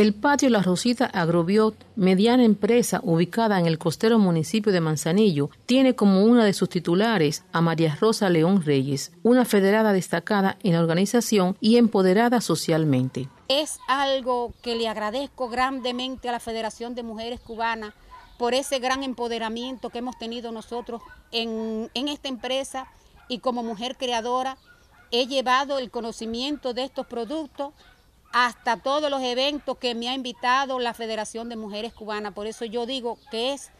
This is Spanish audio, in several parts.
El patio La Rosita Agrobiot, mediana empresa ubicada en el costero municipio de Manzanillo, tiene como una de sus titulares a María Rosa León Reyes, una federada destacada en organización y empoderada socialmente. Es algo que le agradezco grandemente a la Federación de Mujeres Cubanas por ese gran empoderamiento que hemos tenido nosotros en, en, esta empresa y como mujer creadora he llevado el conocimiento de estos productos hasta todos los eventos que me ha invitado la Federación de Mujeres Cubanas. Por eso yo digo que esta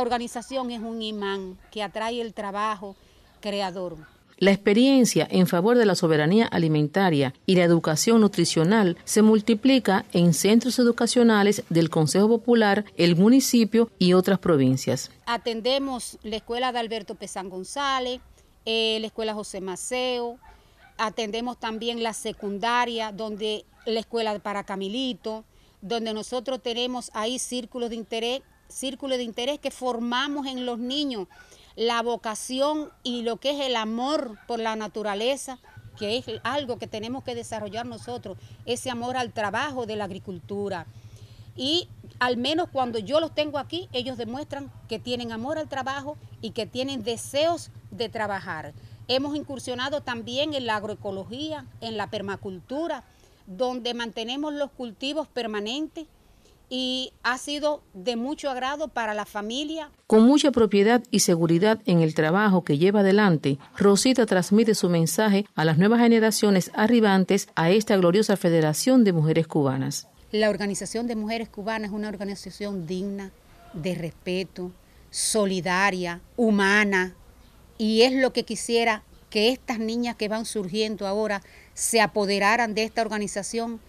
organización es un imán que atrae el trabajo creador. La experiencia en favor de la soberanía alimentaria y la educación nutricional se multiplica en centros educacionales del Consejo Popular, el municipio y otras provincias. Atendemos la escuela de Alberto Pesán González, eh, la escuela José Maceo, atendemos también la secundaria, donde la escuela para Camilito, donde nosotros tenemos ahí círculos de interés, círculos de interés que formamos en los niños la vocación y lo que es el amor por la naturaleza, que es algo que tenemos que desarrollar nosotros, ese amor al trabajo de la agricultura. Y al menos cuando yo los tengo aquí, ellos demuestran que tienen amor al trabajo y que tienen deseos de trabajar. Hemos incursionado también en la agroecología, en la permacultura, donde mantenemos los cultivos permanentes y ha sido de mucho agrado para la familia. Con mucha propiedad y seguridad en el trabajo que lleva adelante, Rosita transmite su mensaje a las nuevas generaciones arribantes a esta gloriosa Federación de Mujeres Cubanas. La Organización de Mujeres Cubanas es una organización digna, de respeto, solidaria, humana, y es lo que quisiera que estas niñas que van surgiendo ahora se apoderaran de esta organización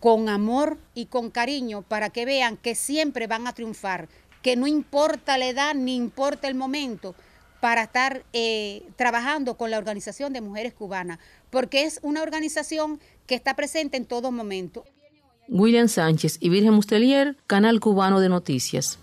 con amor y con cariño para que vean que siempre van a triunfar, que no importa la edad ni importa el momento para estar eh, trabajando con la Organización de Mujeres Cubanas, porque es una organización que está presente en todo momento. William Sánchez y Virgen Mustelier, Canal Cubano de Noticias.